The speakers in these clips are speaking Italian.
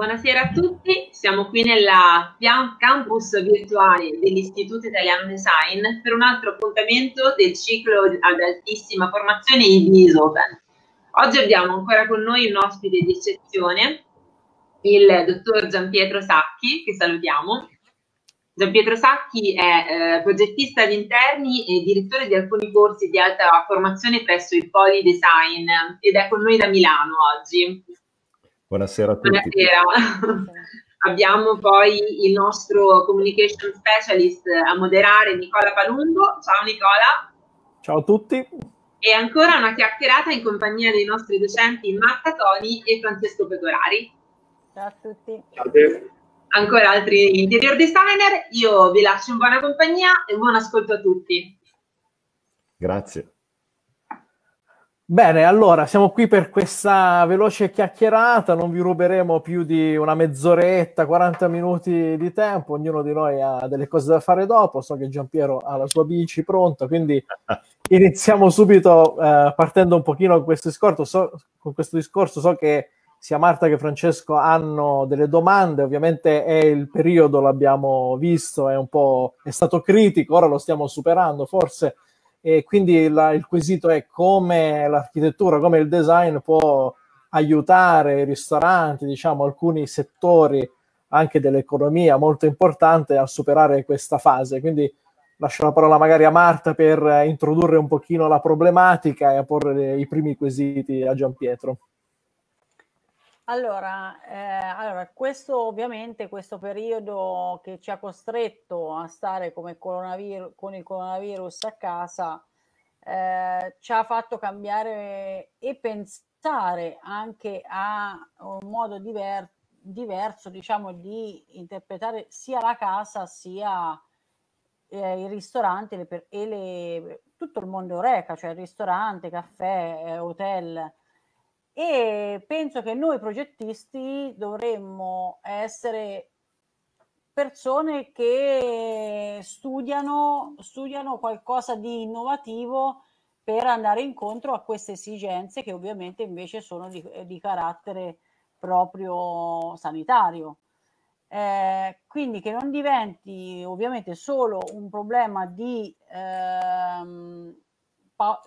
Buonasera a tutti, siamo qui nella campus virtuale dell'Istituto Italiano Design per un altro appuntamento del ciclo ad altissima formazione IDIS Open. Oggi abbiamo ancora con noi un ospite di eccezione, il dottor Gianpietro Sacchi, che salutiamo. Gianpietro Sacchi è eh, progettista di interni e direttore di alcuni corsi di alta formazione presso il Poli Design ed è con noi da Milano oggi. Buonasera a tutti. Buonasera. Abbiamo poi il nostro communication specialist a moderare, Nicola Palumbo. Ciao Nicola. Ciao a tutti. E ancora una chiacchierata in compagnia dei nostri docenti Marta Toni e Francesco Pecorari. Ciao a tutti. Ciao a te. Ancora altri interior designer. Io vi lascio in buona compagnia e buon ascolto a tutti. Grazie. Bene, allora siamo qui per questa veloce chiacchierata, non vi ruberemo più di una mezz'oretta, 40 minuti di tempo, ognuno di noi ha delle cose da fare dopo, so che Giampiero ha la sua bici pronta, quindi iniziamo subito eh, partendo un pochino con questo, discorso. So, con questo discorso, so che sia Marta che Francesco hanno delle domande, ovviamente è il periodo, l'abbiamo visto, è, un po', è stato critico, ora lo stiamo superando forse e quindi la, il quesito è come l'architettura, come il design può aiutare i ristoranti, diciamo alcuni settori anche dell'economia molto importante a superare questa fase. Quindi lascio la parola magari a Marta per introdurre un pochino la problematica e a porre i primi quesiti a Gian Pietro. Allora, eh, allora, questo ovviamente, questo periodo che ci ha costretto a stare come coronavirus, con il coronavirus a casa, eh, ci ha fatto cambiare e pensare anche a un modo diver- diverso, diciamo, di interpretare sia la casa sia eh, i ristoranti le per- e le, tutto il mondo reca, cioè ristorante, caffè, eh, hotel e penso che noi progettisti dovremmo essere persone che studiano, studiano qualcosa di innovativo per andare incontro a queste esigenze che ovviamente invece sono di, di carattere proprio sanitario. Eh, quindi che non diventi ovviamente solo un problema di ehm, pa-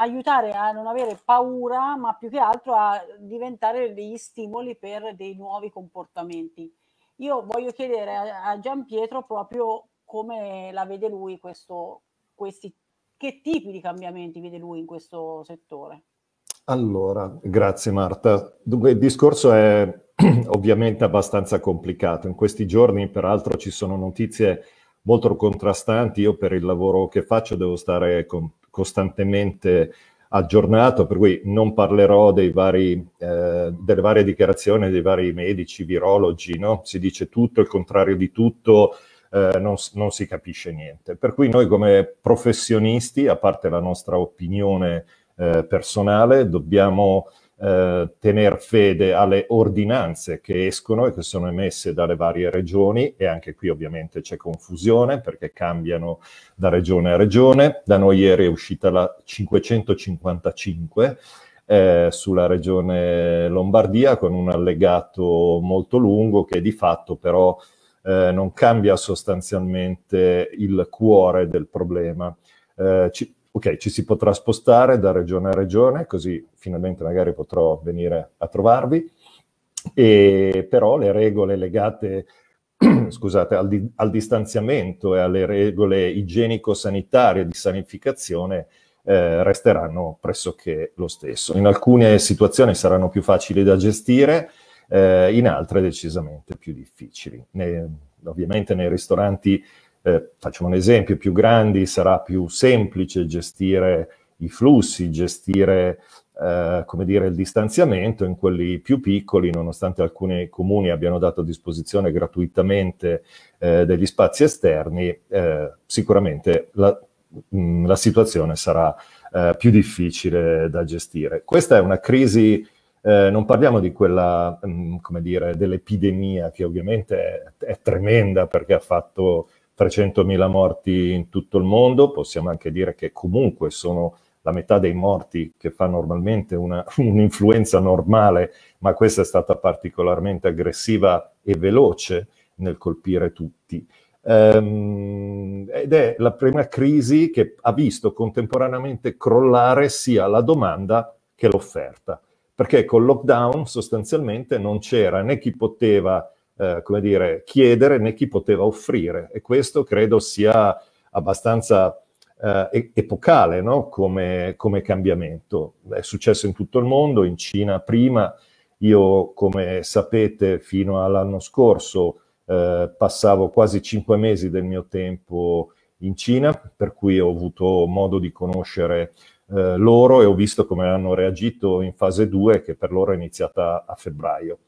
aiutare a non avere paura, ma più che altro a diventare degli stimoli per dei nuovi comportamenti. Io voglio chiedere a, a Gian Pietro proprio come la vede lui questo, questi, che tipi di cambiamenti vede lui in questo settore. Allora, grazie Marta. Dunque, il discorso è ovviamente abbastanza complicato. In questi giorni, peraltro, ci sono notizie molto contrastanti. Io per il lavoro che faccio devo stare con costantemente aggiornato, per cui non parlerò vari, eh, delle varie dichiarazioni dei vari medici, virologi, no? si dice tutto, il contrario di tutto, eh, non, non, si capisce niente. Per cui noi come professionisti, a parte la nostra opinione eh, personale, dobbiamo eh, tener fede alle ordinanze che escono e che sono emesse dalle varie regioni e anche qui ovviamente c'è confusione perché cambiano da regione a regione. Da noi ieri è uscita la 555 eh, sulla regione Lombardia con un allegato molto lungo che di fatto però eh, non cambia sostanzialmente il cuore del problema. Eh, ci, ok, ci si potrà spostare da regione a regione, così finalmente magari potrò venire a trovarvi, e, però le regole legate scusate, al, di, al, distanziamento e alle regole igienico-sanitarie di sanificazione eh, resteranno pressoché lo stesso. In alcune situazioni saranno più facili da gestire, eh, in altre decisamente più difficili. Ne, ovviamente nei ristoranti eh, facciamo un esempio, più grandi sarà più semplice gestire i flussi, gestire eh, come dire, il distanziamento, in quelli più piccoli, nonostante alcuni comuni abbiano dato a disposizione gratuitamente eh, degli spazi esterni, eh, sicuramente la, mh, mm, la, situazione sarà eh, più difficile da gestire. Questa è una crisi eh, non parliamo di quella, mh, mm, come dire, dell'epidemia che ovviamente è, è, tremenda perché ha fatto 300.000 morti in tutto il mondo, possiamo anche dire che comunque sono la metà dei morti che fa normalmente una, un'influenza normale, ma questa è stata particolarmente aggressiva e veloce nel colpire tutti. Ehm, ed è la prima crisi che ha visto contemporaneamente crollare sia la domanda che l'offerta, perché col lockdown sostanzialmente non c'era né chi poteva eh, come dire, chiedere né chi poteva offrire. E questo credo sia abbastanza eh, epocale no? come, come, cambiamento. È successo in tutto il mondo, in Cina prima. Io, come sapete, fino all'anno scorso eh, passavo quasi cinque mesi del mio tempo in Cina, per cui ho avuto modo di conoscere eh, loro e ho visto come hanno reagito in fase 2, che per loro è iniziata a febbraio.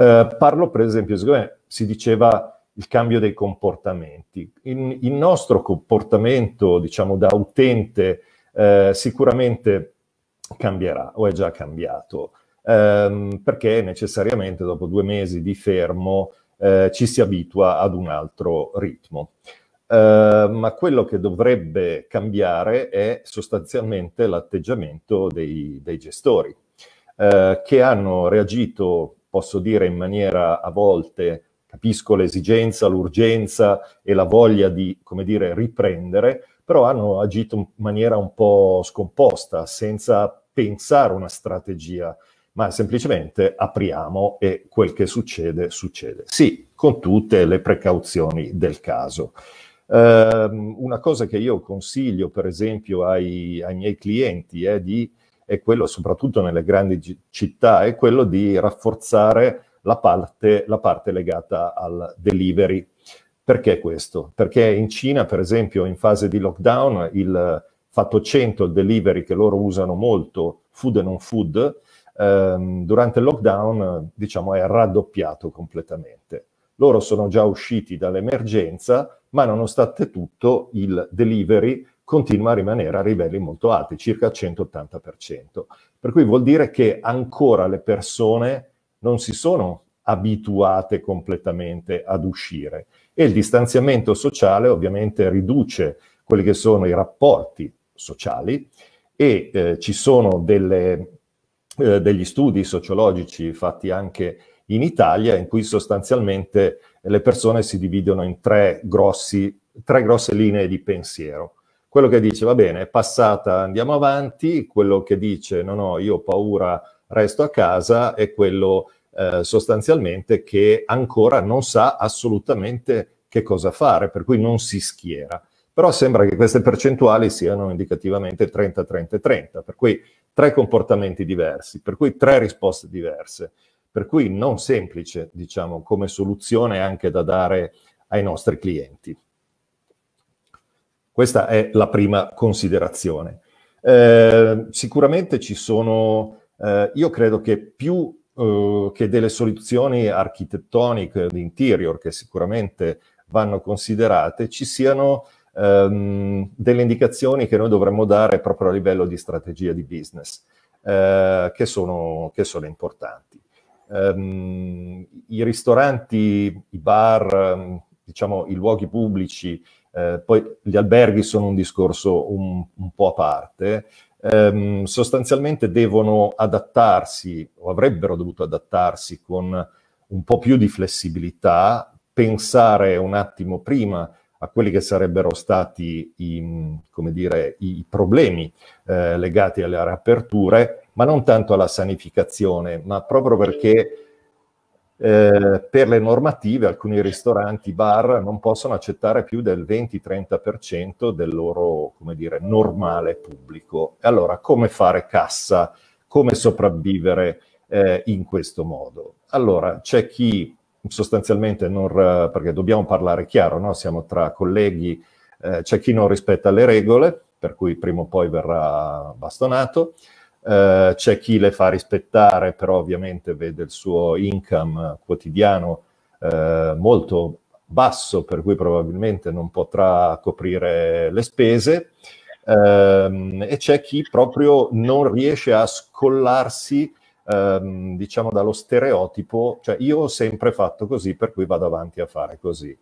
Eh, parlo per esempio, siccome si diceva il cambio dei comportamenti. In, il nostro comportamento, diciamo, da utente eh, sicuramente cambierà o è già cambiato, ehm, perché necessariamente dopo due mesi di fermo eh, ci si abitua ad un altro ritmo. Eh, ma quello che dovrebbe cambiare è sostanzialmente l'atteggiamento dei, dei gestori, eh, che hanno reagito posso dire in maniera a volte capisco l'esigenza, l'urgenza e la voglia di, come dire, riprendere, però hanno agito in maniera un po' scomposta, senza pensare una strategia, ma semplicemente apriamo e quel che succede, succede. Sì, con tutte le precauzioni del caso. Eh, una cosa che io consiglio, per esempio, ai, ai miei clienti è di è quello, soprattutto nelle grandi città, è quello di rafforzare la parte, la parte legata al delivery. Perché questo? Perché in Cina, per esempio, in fase di lockdown, il fatto 100, il delivery che loro usano molto, food e non food, ehm, durante il lockdown, diciamo, è raddoppiato completamente. Loro sono già usciti dall'emergenza, ma nonostante tutto il delivery continua a rimanere a livelli molto alti, circa 180%. Per cui vuol dire che ancora le persone non si sono abituate completamente ad uscire e il distanziamento sociale ovviamente riduce quelli che sono i rapporti sociali e eh, ci sono delle, eh, degli studi sociologici fatti anche in Italia in cui sostanzialmente le persone si dividono in tre, grossi, tre grosse linee di pensiero. Quello che dice va bene, è passata, andiamo avanti, quello che dice no, no, io ho paura, resto a casa, è quello eh, sostanzialmente che ancora non sa assolutamente che cosa fare, per cui non si schiera. Però sembra che queste percentuali siano indicativamente 30-30-30, per cui tre comportamenti diversi, per cui tre risposte diverse, per cui non semplice, diciamo, come soluzione anche da dare ai nostri clienti. Questa è la prima considerazione. Eh, sicuramente ci sono, eh, io credo che più eh, che delle soluzioni architettoniche di interior, che sicuramente vanno considerate, ci siano ehm, delle indicazioni che noi dovremmo dare proprio a livello di strategia di business, eh, che sono, che, sono, importanti. Ehm, I ristoranti, i bar, ehm, diciamo i luoghi pubblici, eh, poi gli alberghi sono un discorso un, un po' a parte. Ehm, sostanzialmente devono adattarsi o avrebbero dovuto adattarsi con un po' più di flessibilità, pensare un attimo prima a quelli che sarebbero stati i, dire, i problemi eh, legati alle aperture, ma non tanto alla sanificazione, ma proprio perché eh, per le normative alcuni ristoranti, bar non possono accettare più del 20-30% del loro, come dire, normale pubblico. Allora, come fare cassa? Come sopravvivere eh, in questo modo? Allora, c'è chi sostanzialmente non, perché dobbiamo parlare chiaro, no? siamo tra colleghi, eh, c'è chi non rispetta le regole, per cui prima o poi verrà bastonato, eh, c'è chi le fa rispettare, però ovviamente vede il suo income quotidiano eh, molto basso, per cui probabilmente non potrà coprire le spese, ehm, e c'è chi proprio non riesce a scollarsi ehm, diciamo dallo stereotipo, cioè io ho sempre fatto così, per cui vado avanti a fare così.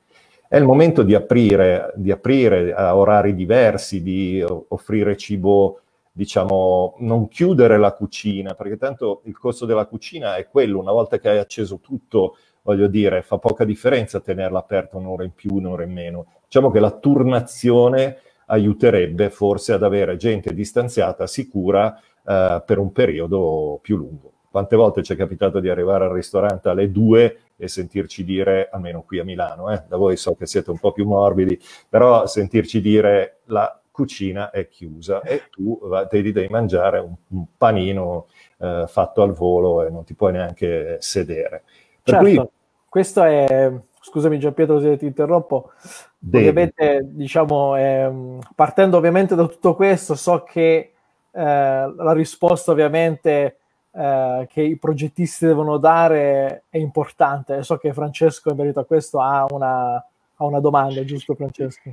È il momento di aprire, di aprire a orari diversi, di offrire cibo diciamo, non chiudere la cucina, perché tanto il costo della cucina è quello, una volta che hai acceso tutto, voglio dire, fa poca differenza tenerla aperta un'ora in più, un'ora in meno. Diciamo che la turnazione aiuterebbe forse ad avere gente distanziata, sicura, eh, per un periodo più lungo. Quante volte ci è capitato di arrivare al ristorante alle due e sentirci dire, almeno qui a Milano, eh, da voi so che siete un po' più morbidi, però sentirci dire la, cucina è chiusa e tu devi, devi mangiare un, un panino eh, fatto al volo e non ti puoi neanche sedere. Per certo, cui, questo è, scusami Giampietro se ti interrompo, devi. ovviamente diciamo, eh, partendo ovviamente da tutto questo so che eh, la risposta ovviamente eh, che i progettisti devono dare è importante. So che Francesco in merito a questo ha una, ha una domanda, giusto Francesco?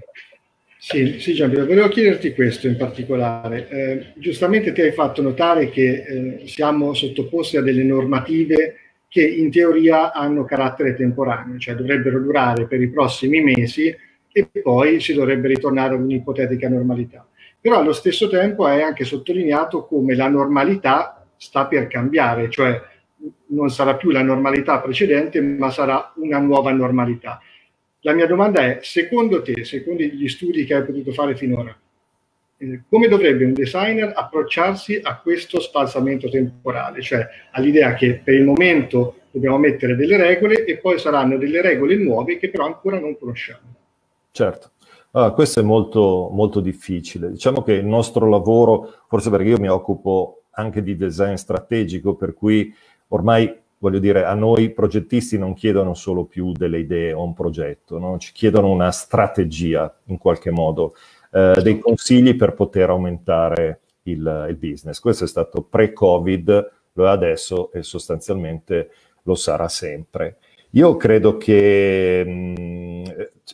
Sì, sì Giampiero, volevo chiederti questo in particolare. Eh, giustamente ti hai fatto notare che eh, siamo sottoposti a delle normative che in teoria hanno carattere temporaneo, cioè dovrebbero durare per i prossimi mesi e poi si dovrebbe ritornare ad un'ipotetica normalità. Però allo stesso tempo è anche sottolineato come la normalità sta per cambiare, cioè non sarà più la normalità precedente, ma sarà una nuova normalità. La mia domanda è, secondo te, secondo gli studi che hai potuto fare finora, eh, come dovrebbe un designer approcciarsi a questo spalsamento temporale, cioè all'idea che per il momento dobbiamo mettere delle regole e poi saranno delle regole nuove che però ancora non conosciamo? Certo. Allora, ah, questo è molto, molto difficile. Diciamo che il nostro lavoro, forse perché io mi occupo anche di design strategico, per cui ormai voglio dire, a noi progettisti non chiedono solo più delle idee o un progetto, no? ci chiedono una strategia in qualche modo, eh, dei consigli per poter aumentare il, il business. Questo è stato pre-Covid, lo è adesso e sostanzialmente lo sarà sempre. Io credo che mh, mm,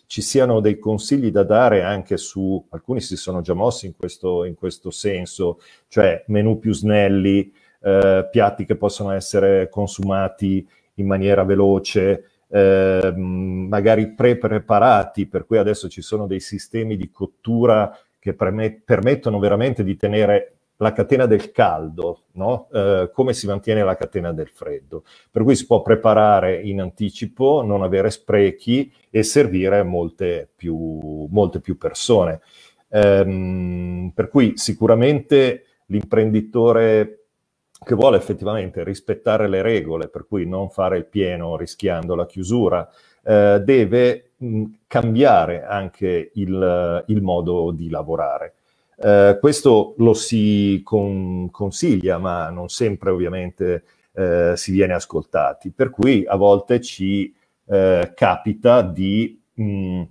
ci siano dei consigli da dare anche su, alcuni si sono già mossi in questo, in questo senso, cioè menu più snelli, eh, piatti che possono essere consumati in maniera veloce, eh, magari pre-preparati, per cui adesso ci sono dei sistemi di cottura che permettono veramente di tenere la catena del caldo, no? eh, come si mantiene la catena del freddo. Per cui si può preparare in anticipo, non avere sprechi e servire molte più, molte più persone. Eh, per cui sicuramente l'imprenditore che vuole effettivamente rispettare le regole, per cui non fare il pieno rischiando la chiusura, eh, deve mh, cambiare anche il, il, modo di lavorare. Eh, questo lo si con, consiglia, ma non sempre ovviamente eh, si viene ascoltati, per cui a volte ci eh, capita di mh,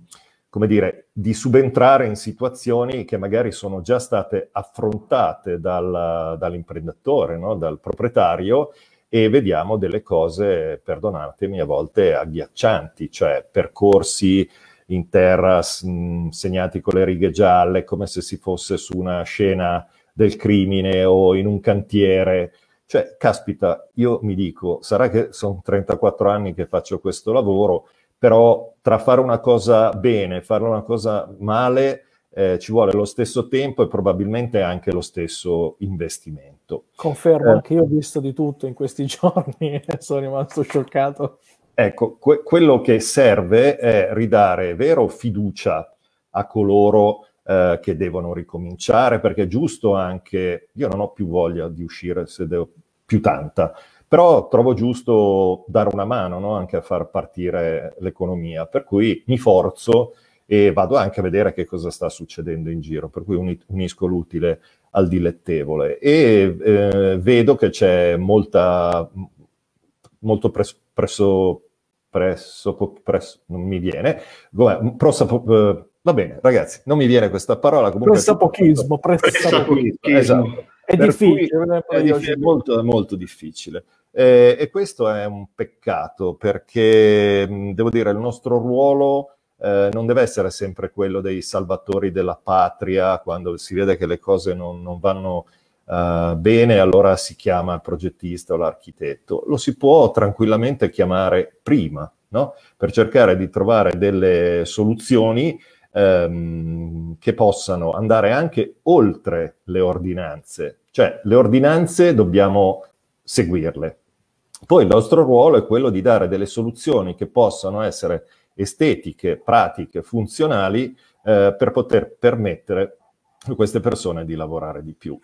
come dire, di subentrare in situazioni che magari sono già state affrontate dal, dall'imprenditore, no? dal proprietario, e vediamo delle cose, perdonatemi, a volte agghiaccianti, cioè percorsi in terra segnati con le righe gialle, come se si fosse su una scena del crimine o in un cantiere. Cioè, caspita, io mi dico, sarà che sono 34 anni che faccio questo lavoro, però tra fare una cosa bene e fare una cosa male eh, ci vuole lo stesso tempo e probabilmente anche lo stesso investimento. Confermo, eh, io ho visto di tutto in questi giorni e sono rimasto scioccato. Ecco, que- quello che serve è ridare, vero, fiducia a coloro eh, che devono ricominciare, perché è giusto anche, io non ho più voglia di uscire se devo più tanta, però trovo giusto dare una mano no? anche a far partire l'economia, per cui mi forzo e vado anche a vedere che cosa sta succedendo in giro, per cui unisco l'utile al dilettevole e eh, vedo che c'è molta, molto pres- presso, presso, presso, non mi viene, vabbè, prosapo, eh, va bene ragazzi, non mi viene questa parola comunque. Pressapochismo, pressapochismo, esatto. È per difficile, cui, eh, è, difficile, molto, molto difficile. Eh, e questo è un peccato perché, mm, devo dire, il nostro ruolo eh, non deve essere sempre quello dei salvatori della patria, quando si vede che le cose non, non vanno eh, bene, allora si chiama il progettista o l'architetto. Lo si può tranquillamente chiamare prima, no? per cercare di trovare delle soluzioni ehm, che possano andare anche oltre le ordinanze. Cioè, le ordinanze dobbiamo seguirle. Poi il nostro ruolo è quello di dare delle soluzioni che possano essere estetiche, pratiche, funzionali eh, per poter permettere a queste persone di lavorare di più.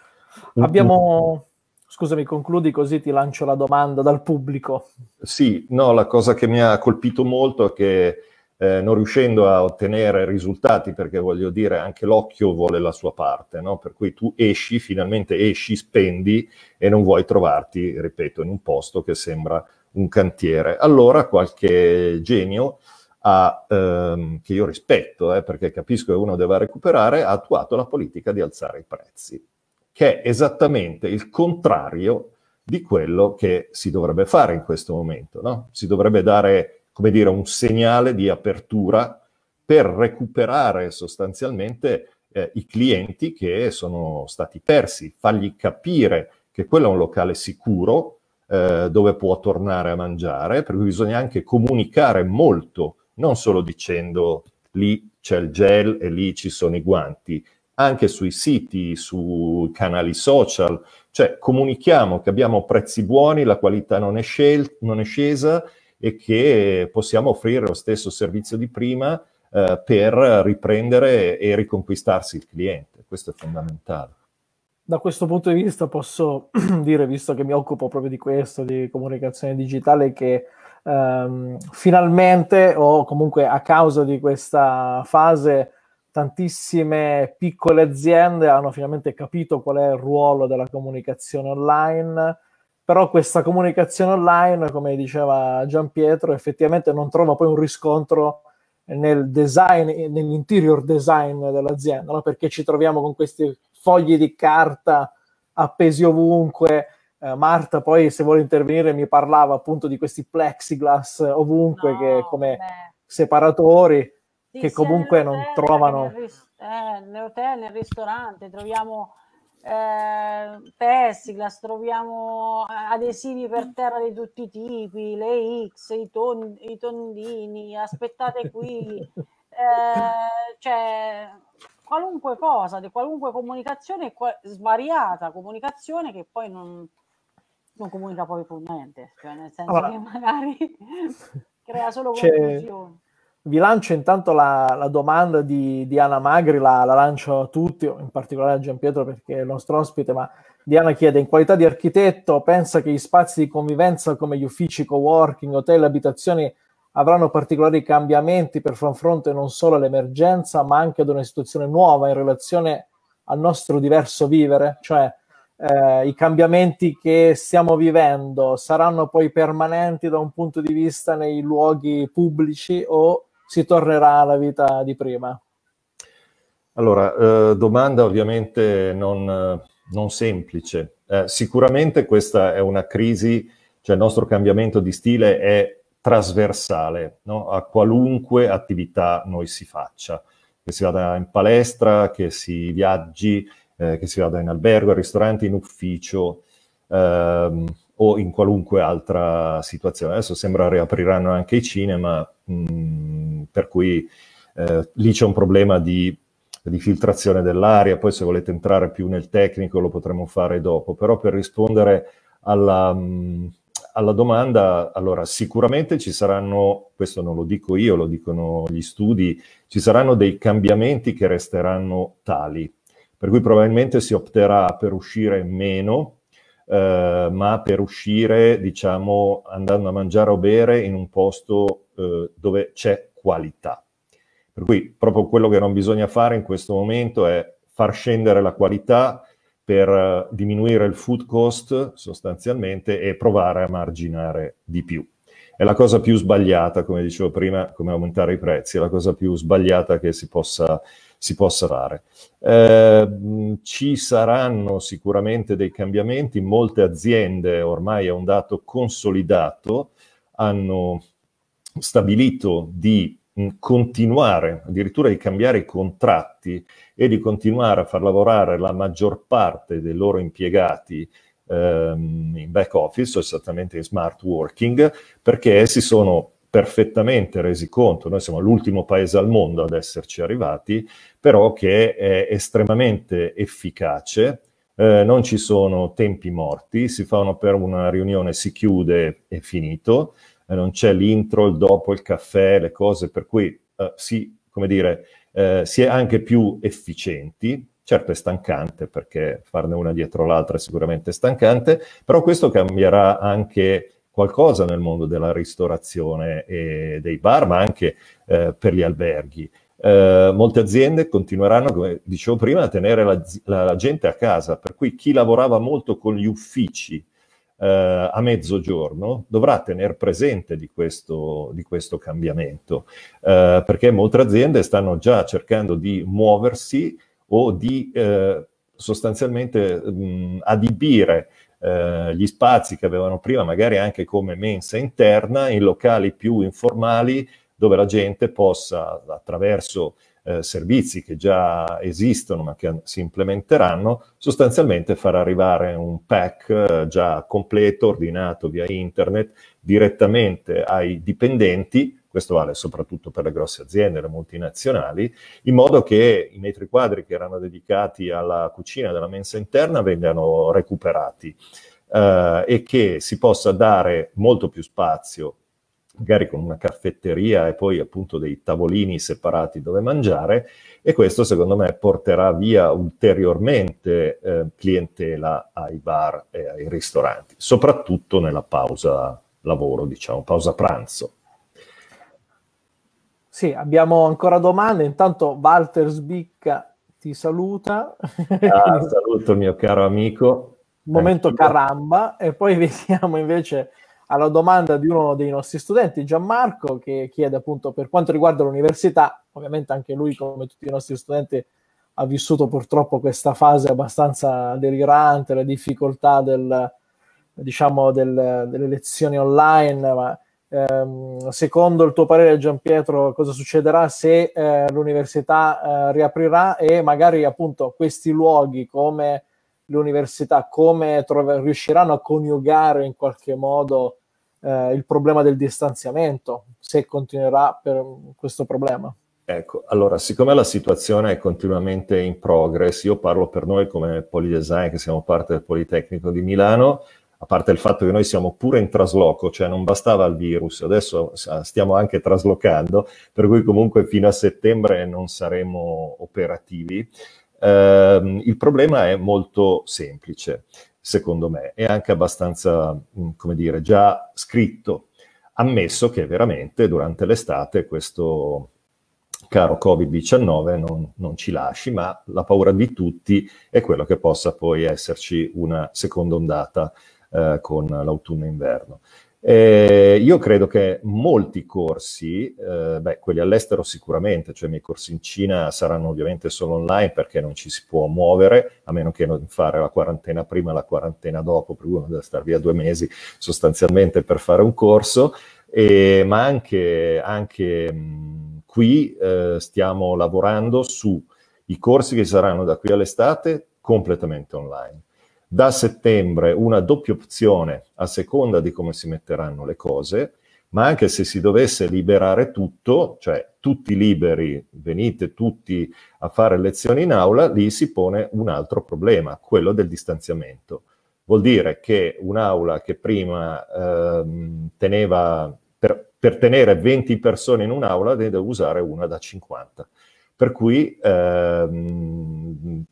Abbiamo, Scusami, concludi così ti lancio la domanda dal pubblico. Sì, no, la cosa che mi ha colpito molto è che eh, non riuscendo a ottenere risultati, perché voglio dire anche l'occhio vuole la sua parte, no? per cui tu esci, finalmente esci, spendi e non vuoi trovarti, ripeto, in un posto che sembra un cantiere. Allora qualche genio ha, ehm, che io rispetto, eh, perché capisco che uno deve recuperare, ha attuato la politica di alzare i prezzi, che è esattamente il contrario di quello che si dovrebbe fare in questo momento. No? Si dovrebbe dare come dire, un segnale di apertura per recuperare sostanzialmente eh, i clienti che sono stati persi, fargli capire che quello è un locale sicuro eh, dove può tornare a mangiare, per cui bisogna anche comunicare molto, non solo dicendo lì c'è il gel e lì ci sono i guanti, anche sui siti, sui canali social, cioè comunichiamo che abbiamo prezzi buoni, la qualità non è, scel- non è scesa e che possiamo offrire lo stesso servizio di prima eh, per riprendere e riconquistarsi il cliente. Questo è fondamentale. Da questo punto di vista posso dire, visto che mi occupo proprio di questo, di comunicazione digitale, che ehm, finalmente o comunque a causa di questa fase tantissime piccole aziende hanno finalmente capito qual è il ruolo della comunicazione online però questa comunicazione online, come diceva Gian Pietro, effettivamente non trova poi un riscontro nel design, nell'interior design dell'azienda, no? perché ci troviamo con questi fogli di carta appesi ovunque. Eh, Marta poi, se vuole intervenire, mi parlava appunto di questi plexiglass ovunque, no, che come beh. separatori, sì, che comunque non trovano... Nel, eh, nel hotel, nel ristorante, troviamo eh, Pestilas, troviamo eh, adesivi per mm. terra di tutti i tipi, le X, i, ton, i tondini, aspettate qui, eh, cioè qualunque cosa, di qualunque comunicazione, qual- svariata comunicazione che poi non, non comunica poi più niente, cioè nel senso allora, che magari crea solo confusione vi lancio intanto la, la domanda di, di, Anna Magri, la, la, lancio a tutti, in particolare a Gian Pietro perché è il nostro ospite, ma Diana chiede, in qualità di architetto, pensa che gli spazi di convivenza come gli uffici, co-working, hotel, abitazioni avranno particolari cambiamenti per far fronte non solo all'emergenza, ma anche ad una situazione nuova in relazione al nostro diverso vivere? Cioè, eh, i cambiamenti che stiamo vivendo saranno poi permanenti da un punto di vista nei luoghi pubblici o si tornerà alla vita di prima? Allora, eh, domanda ovviamente non, eh, non semplice. Eh, sicuramente questa è una crisi, cioè il nostro cambiamento di stile è trasversale no? a qualunque attività noi si faccia, che si vada in palestra, che si viaggi, eh, che si vada in albergo, al ristorante, in ufficio. Ehm, o in qualunque altra situazione. Adesso sembra riapriranno anche i cinema, mh, mm, per cui eh, lì c'è un problema di, di filtrazione dell'aria, poi se volete entrare più nel tecnico lo potremo fare dopo, però per rispondere alla, mh, mm, alla domanda, allora sicuramente ci saranno, questo non lo dico io, lo dicono gli studi, ci saranno dei cambiamenti che resteranno tali, per cui probabilmente si opterà per uscire meno eh, ma per uscire, diciamo, andando a mangiare o bere in un posto eh, dove c'è qualità. Per cui proprio quello che non bisogna fare in questo momento è far scendere la qualità per eh, diminuire il food cost sostanzialmente e provare a marginare di più. È la cosa più sbagliata, come dicevo prima, come aumentare i prezzi, è la cosa più sbagliata che si possa si possa fare. Eh, ci saranno sicuramente dei cambiamenti, molte aziende, ormai è un dato consolidato, hanno stabilito di mm, continuare, addirittura di cambiare i contratti e di continuare a far lavorare la maggior parte dei loro impiegati ehm, in back office, o esattamente in smart working, perché si sono perfettamente resi conto, noi siamo l'ultimo paese al mondo ad esserci arrivati, però che è estremamente efficace, eh, non ci sono tempi morti, si fa una, per una riunione, si chiude e finito, eh, non c'è l'intro, il dopo, il caffè, le cose, per cui eh, si, come dire, eh, si è anche più efficienti, Certo è stancante perché farne una dietro l'altra è sicuramente stancante, però questo cambierà anche qualcosa nel mondo della ristorazione e dei bar, ma anche eh, per gli alberghi. Eh, molte aziende continueranno, come dicevo prima, a tenere la, la, gente a casa, per cui chi lavorava molto con gli uffici eh, a mezzogiorno dovrà tenere presente di questo, di questo cambiamento, eh, perché molte aziende stanno già cercando di muoversi o di eh, sostanzialmente mh, mm, adibire eh, gli spazi che avevano prima, magari anche come mensa interna, in locali più informali dove la gente possa, attraverso eh, servizi che già esistono ma che si implementeranno, sostanzialmente far arrivare un pack eh, già completo, ordinato via internet, direttamente ai dipendenti questo vale soprattutto per le grosse aziende, le multinazionali, in modo che i metri quadri che erano dedicati alla cucina della mensa interna vengano recuperati eh, e che si possa dare molto più spazio magari con una caffetteria e poi appunto dei tavolini separati dove mangiare e questo secondo me porterà via ulteriormente eh, clientela ai bar e ai ristoranti, soprattutto nella pausa lavoro, diciamo, pausa pranzo. Sì, abbiamo ancora domande. Intanto Walter Sbicca ti saluta. Ah, saluto mio caro amico. Momento Anch'io. caramba. E poi vediamo invece alla domanda di uno dei nostri studenti, Gianmarco, che chiede appunto per quanto riguarda l'università, ovviamente anche lui come tutti i nostri studenti ha vissuto purtroppo questa fase abbastanza delirante, le difficoltà del, diciamo, del, delle lezioni online, ma ehm, secondo il tuo parere Giampietro cosa succederà se eh, l'università eh, riaprirà e magari appunto questi luoghi come l'università come trov- riusciranno a coniugare in qualche modo eh, il problema del distanziamento se continuerà per mm, questo problema? Ecco, allora, siccome la situazione è continuamente in progress, io parlo per noi come Polidesign, che siamo parte del Politecnico di Milano, a parte il fatto che noi siamo pure in trasloco, cioè non bastava il virus, adesso stiamo anche traslocando, per cui comunque fino a settembre non saremo operativi. Eh, il problema è molto semplice, secondo me, è anche abbastanza, come dire, già scritto, ammesso che veramente durante l'estate questo caro Covid-19 non, non, ci lasci, ma la paura di tutti è quella che possa poi esserci una seconda ondata eh, con l'autunno e inverno. Eh, io credo che molti corsi, eh, beh, quelli all'estero sicuramente, cioè i miei corsi in Cina saranno ovviamente solo online perché non ci si può muovere, a meno che non fare la quarantena prima e la quarantena dopo, per cui uno deve stare via due mesi sostanzialmente per fare un corso, eh, ma anche, anche mh, mm, qui eh, stiamo lavorando sui corsi che saranno da qui all'estate completamente online da settembre una doppia opzione a seconda di come si metteranno le cose, ma anche se si dovesse liberare tutto, cioè tutti liberi, venite tutti a fare lezioni in aula, lì si pone un altro problema, quello del distanziamento. Vuol dire che un'aula che prima ehm, teneva, per, per, tenere 20 persone in un'aula, deve usare una da 50. Per cui ehm,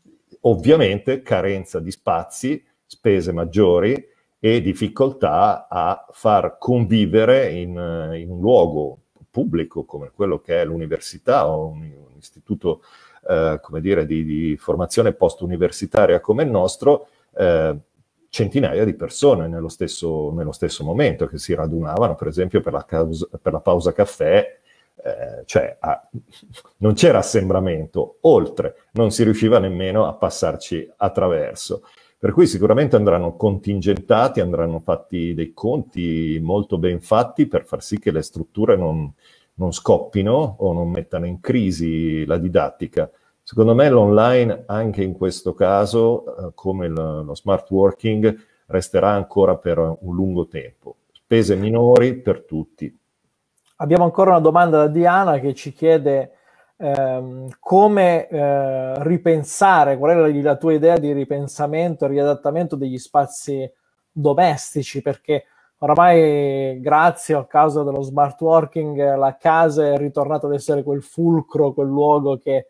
Ovviamente carenza di spazi, spese maggiori e difficoltà a far convivere in, in un luogo pubblico come quello che è l'università o un, un istituto eh, come dire, di, di formazione post-universitaria come il nostro, eh, centinaia di persone nello stesso, nello stesso, momento che si radunavano, per esempio, per la, causa, per la pausa caffè eh, cioè ah, non c'era assembramento, oltre non si riusciva nemmeno a passarci attraverso. Per cui sicuramente andranno contingentati, andranno fatti dei conti molto ben fatti per far sì che le strutture non, non scoppino o non mettano in crisi la didattica. Secondo me l'online, anche in questo caso, eh, come lo, lo smart working, resterà ancora per un lungo tempo. Spese minori per tutti. Abbiamo ancora una domanda da Diana che ci chiede ehm, come eh, ripensare, qual è la, tua idea di ripensamento e riadattamento degli spazi domestici, perché oramai grazie a causa dello smart working la casa è ritornata ad essere quel fulcro, quel luogo che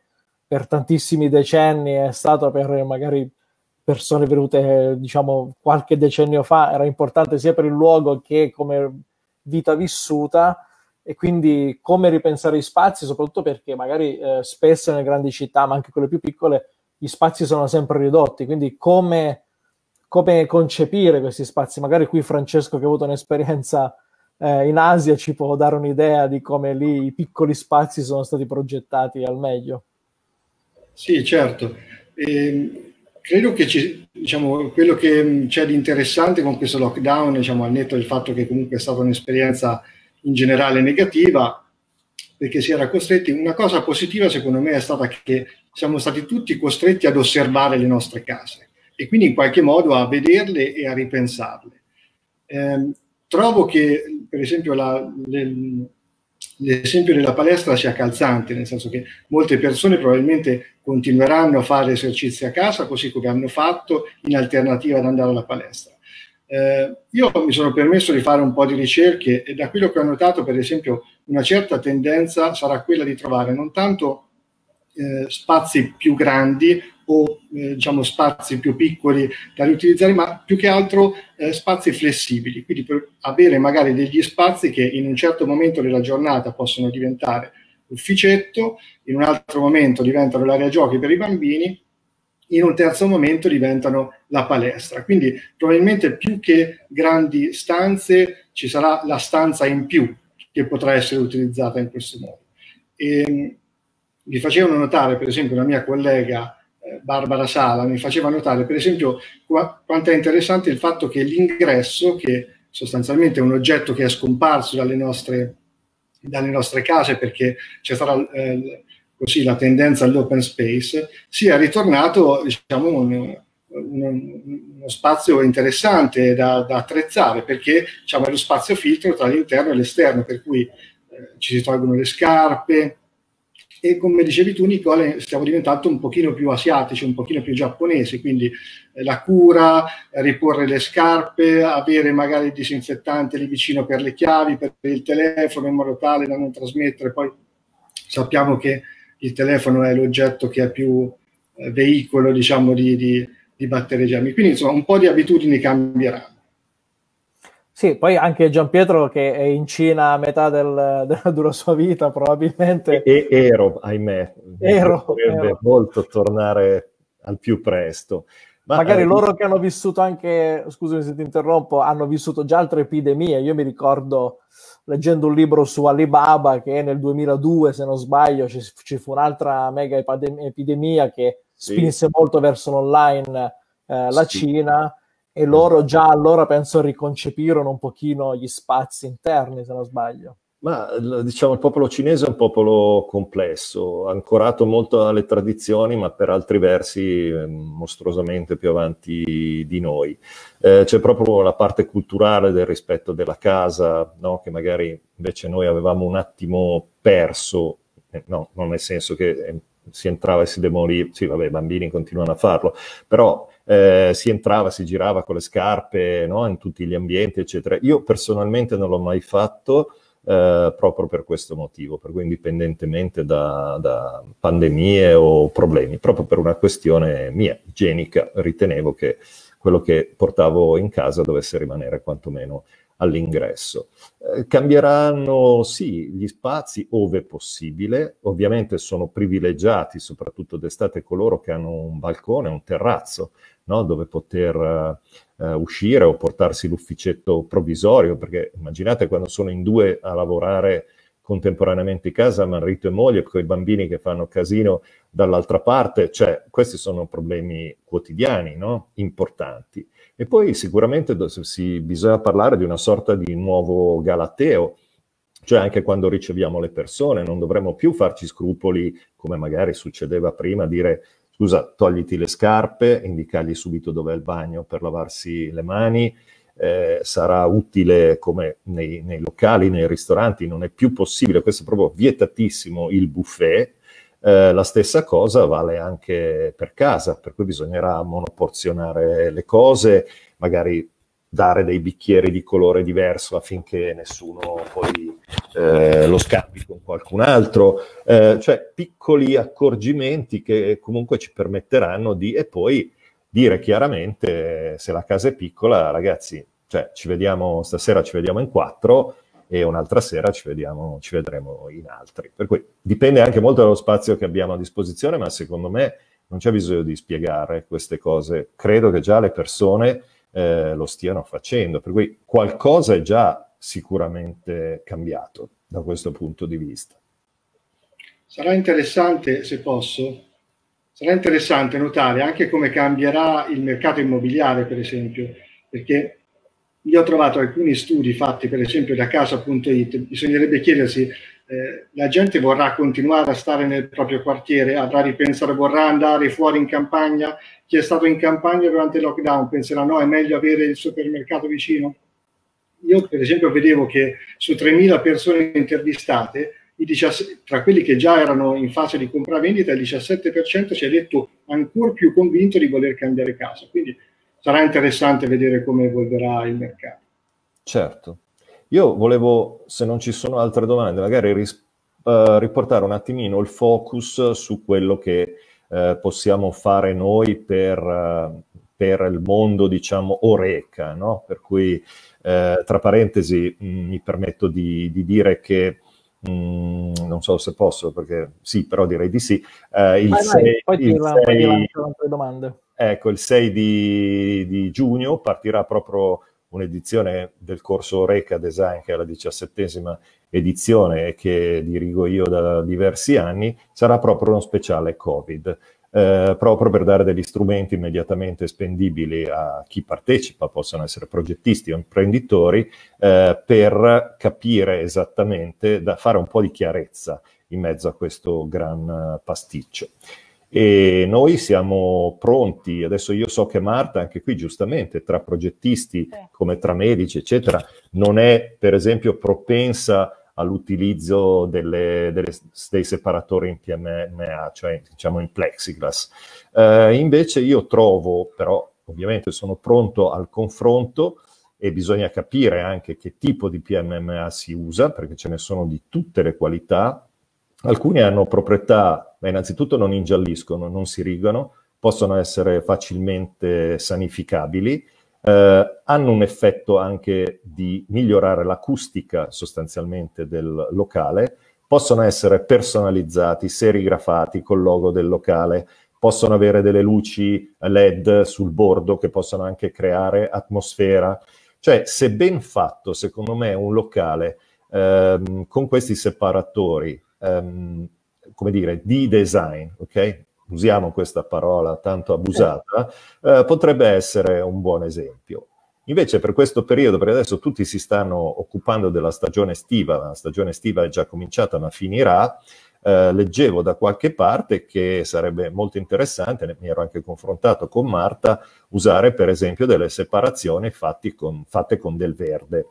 per tantissimi decenni è stato per magari persone venute diciamo qualche decennio fa, era importante sia per il luogo che come vita vissuta e quindi come ripensare gli spazi, soprattutto perché magari eh, spesso nelle grandi città, ma anche quelle più piccole, gli spazi sono sempre ridotti, quindi come, come concepire questi spazi? Magari qui Francesco che ha avuto un'esperienza eh, in Asia ci può dare un'idea di come lì i piccoli spazi sono stati progettati al meglio. Sì, certo. Eh, credo che ci, diciamo, quello che c'è di interessante con questo lockdown, diciamo, al netto del fatto che comunque è stata un'esperienza in generale negativa, perché si era costretti. Una cosa positiva secondo me è stata che siamo stati tutti costretti ad osservare le nostre case e quindi in qualche modo a vederle e a ripensarle. Eh, trovo che per esempio la, le, l'esempio della palestra sia calzante, nel senso che molte persone probabilmente continueranno a fare esercizi a casa così come hanno fatto in alternativa ad andare alla palestra. Eh, io mi sono permesso di fare un po' di ricerche e da quello che ho notato, per esempio, una certa tendenza sarà quella di trovare non tanto eh, spazi più grandi o eh, diciamo spazi più piccoli da riutilizzare, ma più che altro eh, spazi flessibili, quindi per avere magari degli spazi che in un certo momento della giornata possono diventare ufficetto, in un altro momento diventano l'area giochi per i bambini in un terzo momento diventano la palestra. Quindi probabilmente più che grandi stanze ci sarà la stanza in più che potrà essere utilizzata in questo modo. E, ehm, mi facevano notare, per esempio, la mia collega eh, Barbara Sala mi faceva notare, per esempio, qua, quanto è interessante il fatto che l'ingresso, che sostanzialmente è un oggetto che è scomparso dalle nostre, dalle nostre case perché c'è stata eh, così la tendenza all'open space, sia ritornato diciamo, un, un, uno spazio interessante da, da attrezzare, perché diciamo, è lo spazio filtro tra l'interno e l'esterno, per cui eh, ci si tolgono le scarpe, e come dicevi tu Nicole stiamo diventando un pochino più asiatici, un pochino più giapponesi, quindi eh, la cura, riporre le scarpe, avere magari il disinfettante lì vicino per le chiavi, per il telefono in modo tale da non trasmettere, poi sappiamo che il telefono è l'oggetto che è più eh, veicolo diciamo, di, di, di battere germi. Quindi insomma un po' di abitudini cambieranno. Sì, poi anche Gian Pietro che è in Cina a metà del, della, della sua vita probabilmente. E, e ero, ahimè, ero, potrebbe ero. molto tornare al più presto. Magari eh, loro che hanno vissuto anche, scusami se ti interrompo, hanno vissuto già altre epidemie. Io mi ricordo leggendo un libro su Alibaba che nel 2002, se non sbaglio, ci, ci fu un'altra mega epidemia che sì. spinse molto verso l'online eh, la sì. Cina e loro esatto. già allora penso riconcepirono un pochino gli spazi interni, se non sbaglio. Ma diciamo il popolo cinese è un popolo complesso, ancorato molto alle tradizioni, ma per altri versi ehm, mostruosamente più avanti di noi. Eh, c'è proprio la parte culturale del rispetto della casa, no? che magari invece noi avevamo un attimo perso, eh, no, non nel senso che ehm, si entrava e si demoliva, sì vabbè i bambini continuano a farlo, però eh, si entrava, si girava con le scarpe no? in tutti gli ambienti, eccetera. Io personalmente non l'ho mai fatto eh, proprio per questo motivo, per cui indipendentemente da, da, pandemie o problemi, proprio per una questione mia, igienica, ritenevo che quello che portavo in casa dovesse rimanere quantomeno all'ingresso. Eh, cambieranno sì gli spazi ove possibile, ovviamente sono privilegiati soprattutto d'estate coloro che hanno un balcone, un terrazzo, no? dove poter eh, eh, uscire o portarsi l'ufficetto provvisorio, perché immaginate quando sono in due a lavorare contemporaneamente in casa, marito e moglie, con i bambini che fanno casino dall'altra parte, cioè questi sono problemi quotidiani, no? importanti. E poi sicuramente si, bisogna parlare di una sorta di nuovo galateo, cioè anche quando riceviamo le persone non dovremmo più farci scrupoli, come magari succedeva prima, dire scusa, togliti le scarpe, indicargli subito dove è il bagno per lavarsi le mani, eh, sarà utile come nei, nei, locali, nei ristoranti, non è più possibile, questo è proprio vietatissimo il buffet, eh, la stessa cosa vale anche per casa, per cui bisognerà monoporzionare le cose, magari dare dei bicchieri di colore diverso affinché nessuno poi eh, lo scambi con qualcun altro, eh, cioè piccoli accorgimenti che comunque ci permetteranno di e poi dire chiaramente se la casa è piccola, ragazzi, cioè ci vediamo stasera, ci vediamo in quattro e un'altra sera ci, vediamo, ci vedremo in altri. Per cui dipende anche molto dallo spazio che abbiamo a disposizione, ma secondo me non c'è bisogno di spiegare queste cose. Credo che già le persone eh, lo stiano facendo. Per cui qualcosa è già sicuramente cambiato da questo punto di vista. Sarà interessante, se posso, sarà interessante notare anche come cambierà il mercato immobiliare, per esempio, perché io ho trovato alcuni studi fatti, per esempio, da casa.it, bisognerebbe chiedersi, eh, la gente vorrà continuare a stare nel proprio quartiere, avrà ripensato, vorrà andare fuori in campagna, chi è stato in campagna durante il lockdown penserà no, è meglio avere il supermercato vicino? Io per esempio vedevo che su 3.000 persone intervistate, 17, tra quelli che già erano in fase di compravendita, il 17% si è detto ancora più convinto di voler cambiare casa. Quindi sarà interessante vedere come evolverà il mercato. Certo. Io volevo, se non ci sono altre domande, magari ris- eh, riportare un attimino il focus su quello che eh, possiamo fare noi per, eh, per, il mondo, diciamo, oreca, no? Per cui, eh, tra parentesi, mh, mm, mi permetto di, di dire che Mm, non so se posso perché sì, però direi di sì. Eh, il, vai, 6, vai. Poi il, va, ecco, il 6 di, di, giugno partirà proprio un'edizione del corso Reca Design che è la diciassettesima edizione che dirigo io da diversi anni, sarà proprio uno speciale Covid. Eh, proprio per dare degli strumenti immediatamente spendibili a chi partecipa, possono essere progettisti o imprenditori, eh, per capire esattamente, da fare un po' di chiarezza in mezzo a questo gran eh, pasticcio e noi siamo pronti, adesso io so che Marta anche qui giustamente tra progettisti come tra medici eccetera non è per esempio propensa all'utilizzo delle, delle, dei separatori in PMMA, cioè diciamo in plexiglass. Eh, invece io trovo, però ovviamente sono pronto al confronto e bisogna capire anche che tipo di PMMA si usa, perché ce ne sono di tutte le qualità, Alcuni hanno proprietà, ma innanzitutto non ingialliscono, non si rigano, possono essere facilmente sanificabili, eh, hanno un effetto anche di migliorare l'acustica sostanzialmente del locale, possono essere personalizzati, serigrafati col logo del locale, possono avere delle luci LED sul bordo che possono anche creare atmosfera. Cioè, se ben fatto, secondo me, un locale ehm, con questi separatori ehm, come dire, di design, ok? Usiamo questa parola tanto abusata, eh, potrebbe essere un buon esempio. Invece per questo periodo, perché adesso tutti si stanno occupando della stagione estiva, la stagione estiva è già cominciata ma finirà, eh, leggevo da qualche parte che sarebbe molto interessante, mi ero anche confrontato con Marta, usare per esempio delle separazioni fatti con, fatte con del verde.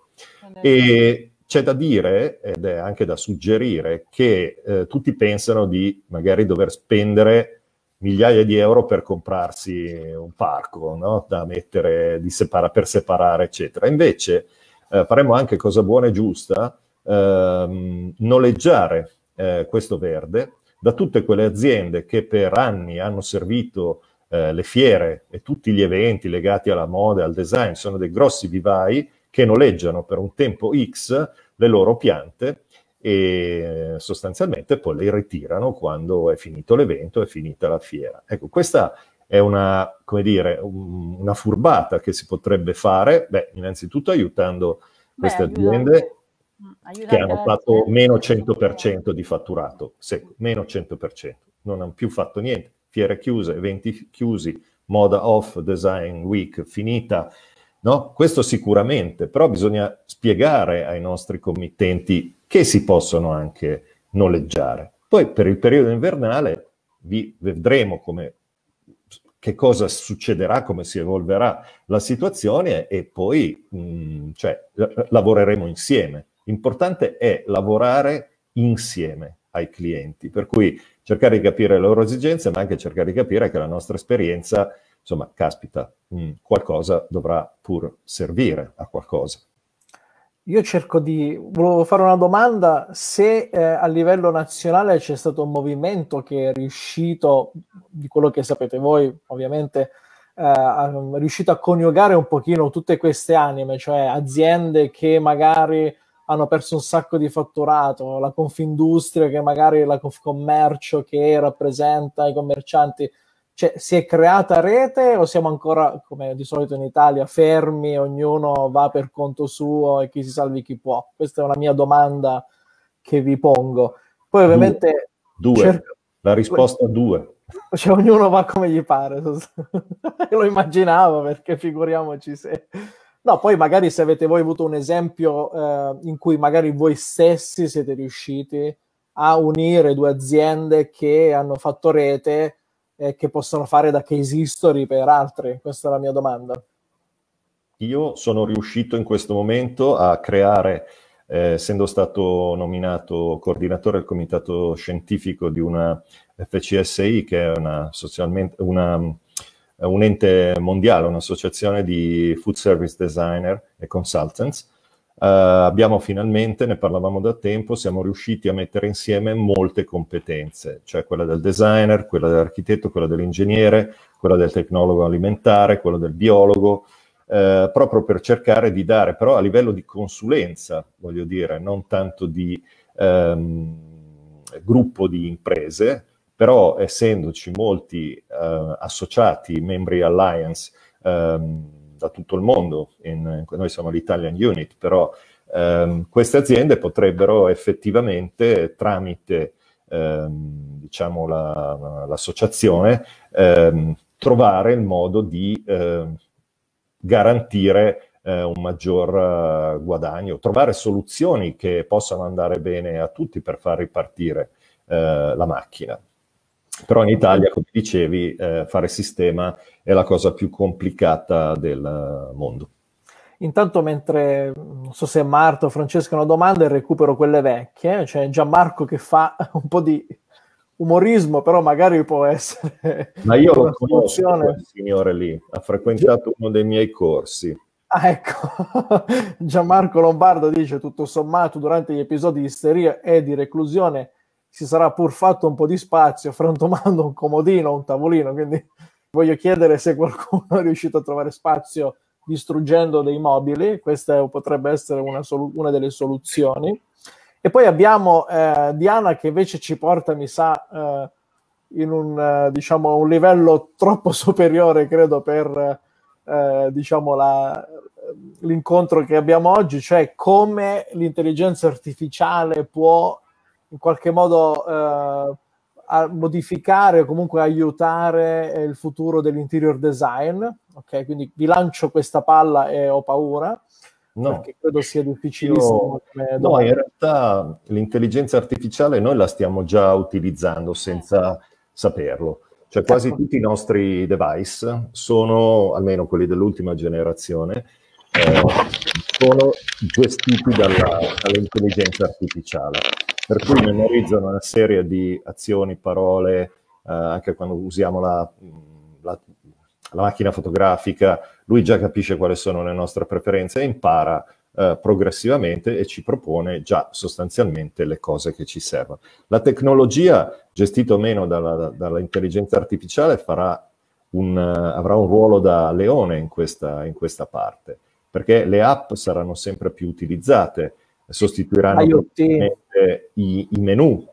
E c'è da dire, ed è anche da suggerire, che eh, tutti pensano di magari dover spendere migliaia di euro per comprarsi un parco no? da mettere separa, per separare, eccetera. Invece eh, faremmo anche cosa buona e giusta, ehm, noleggiare eh, questo verde da tutte quelle aziende che per anni hanno servito eh, le fiere e tutti gli eventi legati alla moda e al design, sono dei grossi vivai che noleggiano per un tempo X le loro piante e eh, sostanzialmente poi le ritirano quando è finito l'evento, è finita la fiera. Ecco, questa è una, come dire, una furbata che si potrebbe fare, beh, innanzitutto aiutando queste Beh, aziende mm, aiutante. che hanno fatto meno 100% di fatturato, sì, meno 100%, non hanno più fatto niente, fiere chiuse, eventi chiusi, moda off, design week finita, No? Questo sicuramente, però bisogna spiegare ai nostri committenti che si possono anche noleggiare. Poi per il periodo invernale vi vedremo come, che cosa succederà, come si evolverà la situazione e poi mh, mm, cioè, lavoreremo insieme. L'importante è lavorare insieme ai clienti, per cui cercare di capire le loro esigenze, ma anche cercare di capire che la nostra esperienza Insomma, caspita, mh, mm, qualcosa dovrà pur servire a qualcosa. Io cerco di... Volevo fare una domanda se eh, a livello nazionale c'è stato un movimento che è riuscito, di quello che sapete voi ovviamente, eh, è riuscito a coniugare un pochino tutte queste anime, cioè aziende che magari hanno perso un sacco di fatturato, la Confindustria che magari la Confcommercio che rappresenta i commercianti cioè, si è creata rete o siamo ancora, come di solito in Italia, fermi, ognuno va per conto suo e chi si salvi chi può? Questa è una mia domanda che vi pongo. Poi ovviamente... Due. Cerco... La risposta due. Cioè, ognuno va come gli pare. Lo immaginavo perché figuriamoci se... No, poi magari se avete voi avuto un esempio eh, in cui magari voi stessi siete riusciti a unire due aziende che hanno fatto rete eh, che possono fare da case history per altri? Questa è la mia domanda. Io sono riuscito in questo momento a creare, eh, essendo stato nominato coordinatore del comitato scientifico di una FCSI, che è una, una un ente mondiale, un'associazione di food service designer e consultants, Uh, abbiamo finalmente, ne parlavamo da tempo, siamo riusciti a mettere insieme molte competenze, cioè quella del designer, quella dell'architetto, quella dell'ingegnere, quella del tecnologo alimentare, quella del biologo, uh, proprio per cercare di dare, però a livello di consulenza, voglio dire, non tanto di um, gruppo di imprese, però essendoci molti uh, associati, membri alliance, um, da tutto il mondo, in, noi siamo l'Italian Unit, però ehm, queste aziende potrebbero effettivamente tramite ehm, diciamo la, l'associazione ehm, trovare il modo di ehm, garantire eh, un maggior eh, guadagno, trovare soluzioni che possano andare bene a tutti per far ripartire eh, la macchina. Però in Italia, come dicevi, eh, fare sistema è la cosa più complicata del eh, mondo. Intanto, mentre non so se Marta o Francesca hanno domande, recupero quelle vecchie. C'è Gianmarco che fa un po' di umorismo, però magari può essere. Ma io lo conosco quel signore lì, ha frequentato uno dei miei corsi. Ah, ecco, Gianmarco Lombardo dice tutto sommato durante gli episodi di isteria e di reclusione si sarà pur fatto un po' di spazio frantumando un comodino, un tavolino, quindi voglio chiedere se qualcuno è riuscito a trovare spazio distruggendo dei mobili, questa potrebbe essere una, solu- una delle soluzioni. E poi abbiamo eh, Diana che invece ci porta, mi sa, eh, in un, eh, diciamo, un, livello troppo superiore, credo, per eh, diciamo la, l'incontro che abbiamo oggi, cioè come l'intelligenza artificiale può in qualche modo eh, modificare o comunque aiutare eh, il futuro dell'interior design. Ok, quindi vi lancio questa palla e ho paura. No, perché credo sia difficilissimo. Io, no, in realtà l'intelligenza artificiale noi la stiamo già utilizzando senza saperlo. Cioè quasi ecco. tutti i nostri device sono, almeno quelli dell'ultima generazione, eh, sono gestiti dalla, dall'intelligenza artificiale per cui memorizzano una serie di azioni, parole, eh, anche quando usiamo la, la, la, macchina fotografica, lui già capisce quali sono le nostre preferenze e impara eh, progressivamente e ci propone già sostanzialmente le cose che ci servono. La tecnologia, gestita o meno dalla, dall'intelligenza artificiale, farà un, uh, avrà un ruolo da leone in questa, in questa parte, perché le app saranno sempre più utilizzate sostituiranno i, i menu.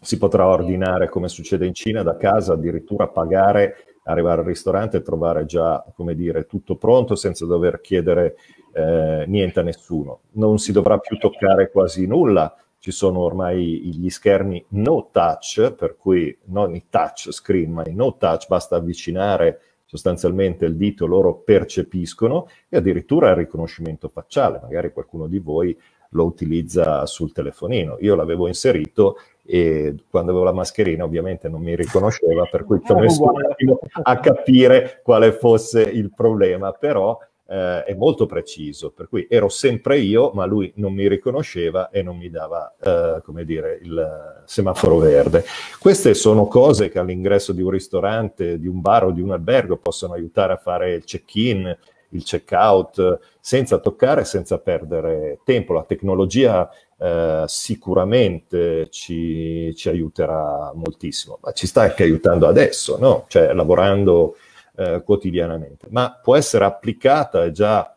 Si potrà ordinare, come succede in Cina, da casa, addirittura pagare, arrivare al ristorante e trovare già, come dire, tutto pronto senza dover chiedere eh, niente a nessuno. Non si dovrà più toccare quasi nulla, ci sono ormai gli schermi no touch, per cui non i touch screen, ma i no touch, basta avvicinare sostanzialmente il dito, loro percepiscono e addirittura il riconoscimento facciale, magari qualcuno di voi lo utilizza sul telefonino. Io l'avevo inserito e quando avevo la mascherina ovviamente non mi riconosceva, per cui ci ho messo un attimo a capire quale fosse il problema, però eh, è molto preciso, per cui ero sempre io, ma lui non mi riconosceva e non mi dava, eh, come dire, il semaforo verde. Queste sono cose che all'ingresso di un ristorante, di un bar o di un albergo possono aiutare a fare il check-in, il checkout, senza toccare, senza perdere tempo. La tecnologia eh, sicuramente ci, ci, aiuterà moltissimo, ma ci sta anche aiutando adesso, no? cioè lavorando eh, quotidianamente, ma può essere applicata già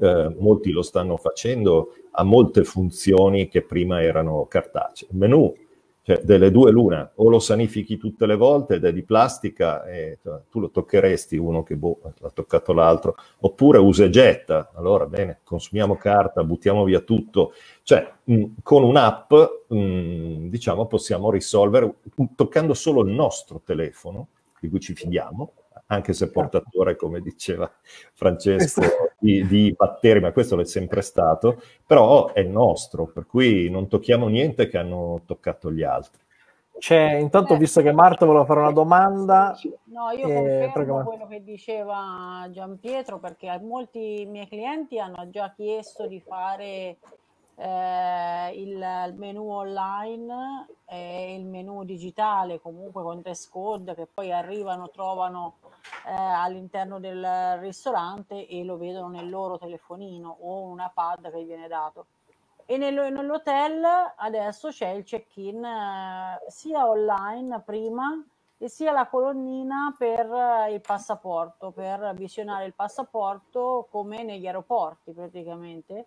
eh, molti lo stanno facendo a molte funzioni che prima erano cartacee. Il menu cioè, delle due l'una, o lo sanifichi tutte le volte ed è di plastica e tu lo toccheresti uno che boh, l'ha toccato l'altro, oppure usa e getta, allora bene, consumiamo carta, buttiamo via tutto. Cioè, mh, con un'app, mh, diciamo, possiamo risolvere, toccando solo il nostro telefono, di cui ci fidiamo, anche se portatore, come diceva Francesco, esatto di, di batteri, ma questo l'è sempre stato, però è nostro, per cui non tocchiamo niente che hanno toccato gli altri. C'è, intanto ho visto che Marta voleva fare una domanda. No, io eh, confermo quello che diceva Gian Pietro perché molti miei clienti hanno già chiesto di fare eh, il, menu online e il menu digitale comunque con dress code che poi arrivano, trovano eh, all'interno del ristorante e lo vedono nel loro telefonino o una pad che gli viene dato. E nell'hotel adesso c'è il check-in eh, sia online prima e sia la colonnina per eh, il passaporto, per visionare il passaporto come negli aeroporti praticamente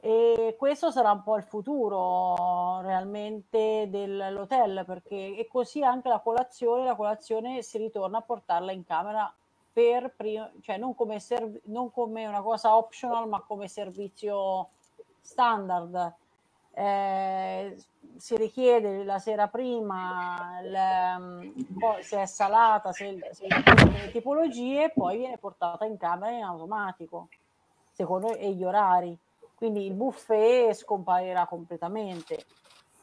e questo sarà un po' il futuro realmente dell'hotel, perché e così anche la colazione, la colazione si ritorna a portarla in camera per prima, cioè non come, serv- non come una cosa optional, ma come servizio standard. Eh, si richiede la sera prima il, ehm, se è salata, se, se le tipologie, poi viene portata in camera in automatico, secondo e gli orari. Quindi il buffet scomparirà completamente,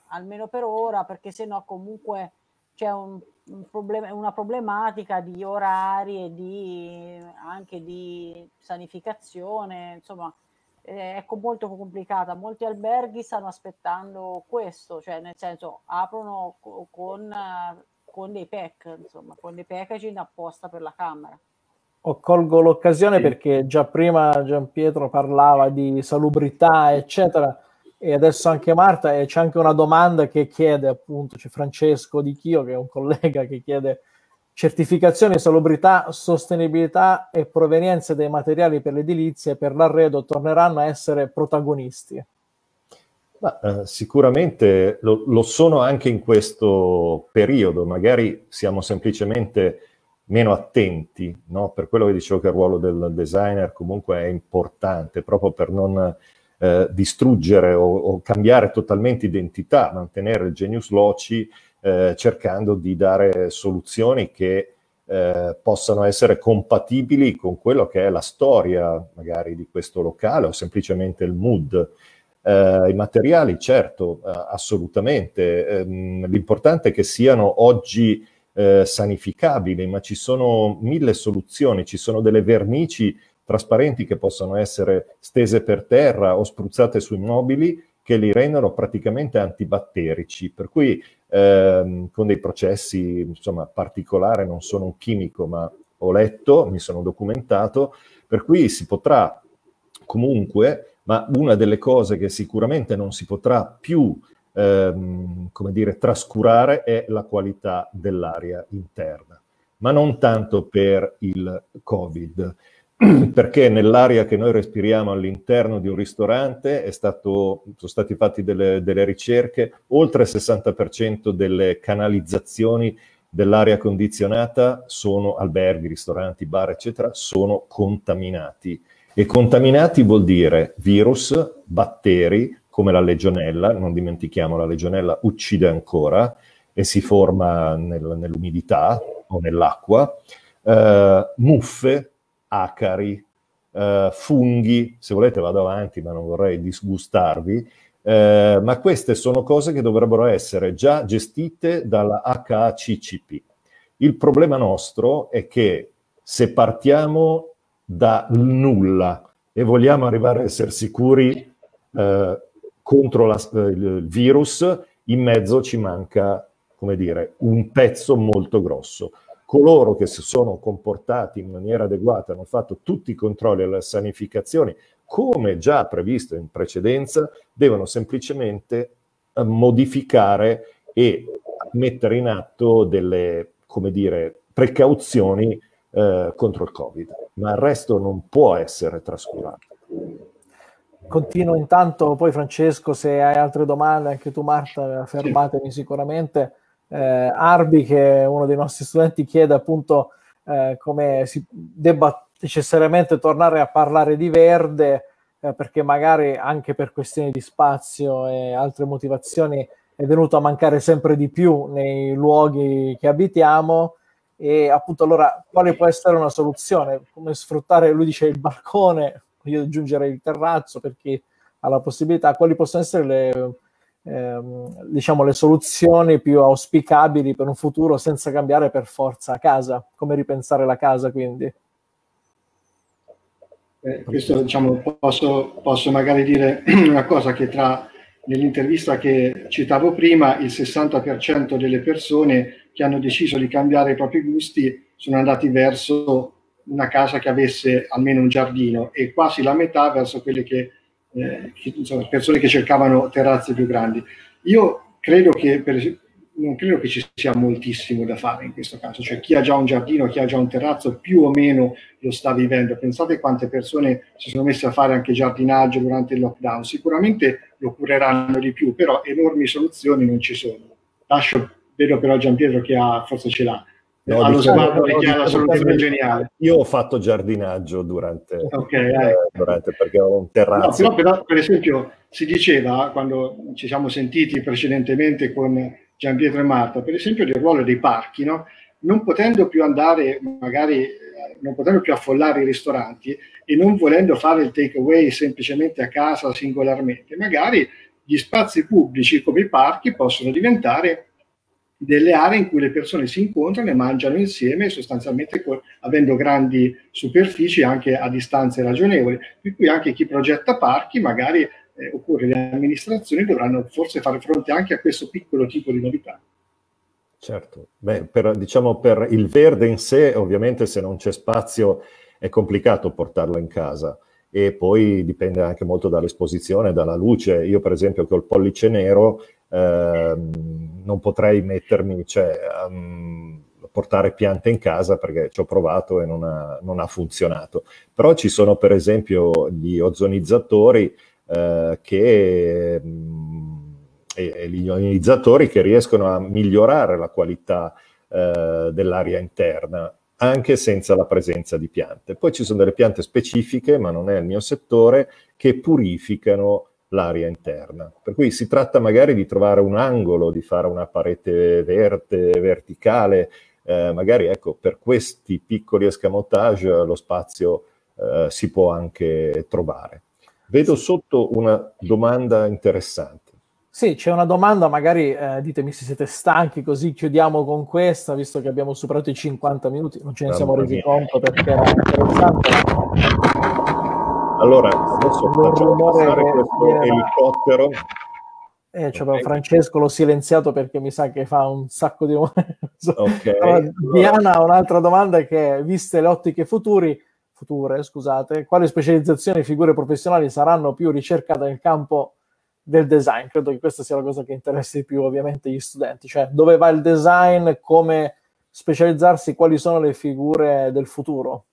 almeno per ora, perché sennò comunque c'è un, un problem- una problematica di orari e di, anche di sanificazione, insomma è eh, ecco, molto complicata. Molti alberghi stanno aspettando questo, cioè nel senso aprono con, eh, con dei pack, insomma, con dei packaging apposta per la camera. O colgo l'occasione sì. perché già prima Gian Pietro parlava di salubrità, eccetera, e adesso anche Marta, e c'è anche una domanda che chiede, appunto, c'è Francesco Di Chio, che è un collega che chiede certificazione, salubrità, sostenibilità e provenienza dei materiali per l'edilizia e per l'arredo torneranno a essere protagonisti? Ma, eh, sicuramente lo, lo, sono anche in questo periodo, magari siamo semplicemente meno attenti, no? per quello che dicevo che il ruolo del designer comunque è importante, proprio per non eh, distruggere o, o, cambiare totalmente identità, mantenere il genius loci eh, cercando di dare soluzioni che eh, possano essere compatibili con quello che è la storia magari di questo locale o semplicemente il mood. Eh, I materiali, certo, eh, assolutamente. Ehm, l'importante è che siano oggi eh, sanificabile, ma ci sono mille soluzioni, ci sono delle vernici trasparenti che possono essere stese per terra o spruzzate sui mobili che li rendono praticamente antibatterici, per cui ehm, con dei processi insomma particolari, non sono un chimico ma ho letto, mi sono documentato, per cui si potrà comunque, ma una delle cose che sicuramente non si potrà più ehm, come dire, trascurare è la qualità dell'aria interna, ma non tanto per il Covid, perché nell'aria che noi respiriamo all'interno di un ristorante stato, sono stati fatti delle, delle ricerche, oltre il 60% delle canalizzazioni dell'aria condizionata sono alberghi, ristoranti, bar, eccetera, sono contaminati. E contaminati vuol dire virus, batteri, come la legionella, non dimentichiamo la legionella uccide ancora e si forma nel, nell'umidità o nell'acqua, eh, muffe, acari, eh, funghi, se volete vado avanti ma non vorrei disgustarvi, eh, ma queste sono cose che dovrebbero essere già gestite dalla HACCP. Il problema nostro è che se partiamo da nulla e vogliamo arrivare a essere sicuri eh, contro la, eh, il virus, in mezzo ci manca, come dire, un pezzo molto grosso. Coloro che si sono comportati in maniera adeguata, hanno fatto tutti i controlli alla sanificazione, come già previsto in precedenza, devono semplicemente eh, modificare e mettere in atto delle, come dire, precauzioni eh, contro il Covid, ma il resto non può essere trascurato. Continuo intanto, poi Francesco, se hai altre domande, anche tu Marta, fermatemi sì. sicuramente. Eh, Arbi, che è uno dei nostri studenti, chiede appunto eh, come si debba necessariamente tornare a parlare di verde, eh, perché magari anche per questioni di spazio e altre motivazioni è venuto a mancare sempre di più nei luoghi che abitiamo e appunto allora quale può essere una soluzione? Come sfruttare, lui dice, il balcone io aggiungerei il terrazzo per chi ha la possibilità, quali possono essere le, ehm, diciamo, le soluzioni più auspicabili per un futuro senza cambiare per forza casa, come ripensare la casa quindi. Eh, questo diciamo, posso, posso magari dire una cosa che tra nell'intervista che citavo prima, il 60% delle persone che hanno deciso di cambiare i propri gusti sono andati verso una casa che avesse almeno un giardino e quasi la metà verso quelle che, eh, che insomma, persone che cercavano terrazze più grandi. Io credo che, per, non credo che ci sia moltissimo da fare in questo caso, cioè chi ha già un giardino, chi ha già un terrazzo, più o meno lo sta vivendo. Pensate quante persone si sono messe a fare anche giardinaggio durante il lockdown, sicuramente lo cureranno di più, però enormi soluzioni non ci sono. Lascio, vedo però Giampietro che ha, forse ce l'ha. No, allo diciamo, sguardo no, perché la soluzione geniale. Io ho fatto giardinaggio durante, okay, eh, durante perché ho un terrazzo. No, però, per esempio, si diceva quando ci siamo sentiti precedentemente con Gian Pietro e Marta, per esempio, del ruolo dei parchi, no? non potendo più andare, magari eh, non potendo più affollare i ristoranti e non volendo fare il takeaway semplicemente a casa singolarmente, magari gli spazi pubblici come i parchi possono diventare delle aree in cui le persone si incontrano e mangiano insieme, sostanzialmente avendo grandi superfici anche a distanze ragionevoli, per cui anche chi progetta parchi magari eh, oppure le amministrazioni dovranno forse fare fronte anche a questo piccolo tipo di novità. Certo, Beh, per, diciamo per il verde in sé ovviamente se non c'è spazio è complicato portarlo in casa e poi dipende anche molto dall'esposizione, dalla luce. Io per esempio che ho il pollice nero Ehm, non potrei mettermi, cioè, um, portare piante in casa perché ci ho provato e non ha, non ha funzionato. Però ci sono per esempio gli ozonizzatori eh, che, mm, e, e gli ionizzatori che riescono a migliorare la qualità eh, dell'aria interna anche senza la presenza di piante. Poi ci sono delle piante specifiche, ma non è il mio settore, che purificano l'aria interna. Per cui si tratta magari di trovare un angolo, di fare una parete verde, verticale, eh, magari ecco, per questi piccoli escamotage lo spazio eh, si può anche trovare. Vedo sotto una domanda interessante. Sì, c'è una domanda, magari eh, ditemi se siete stanchi, così chiudiamo con questa, visto che abbiamo superato i 50 minuti, non ce ne siamo resi conto perché era interessante. Allora, adesso facciamo passare questo era... elicottero. Eh, cioè, okay. Francesco l'ho silenziato perché mi sa che fa un sacco di... okay. allora, Diana ha un'altra domanda che è, viste le ottiche futuri, future, scusate, quali specializzazioni e figure professionali saranno più ricercate nel campo del design? Credo che questa sia la cosa che interessi più ovviamente gli studenti, cioè dove va il design, come specializzarsi, quali sono le figure del futuro?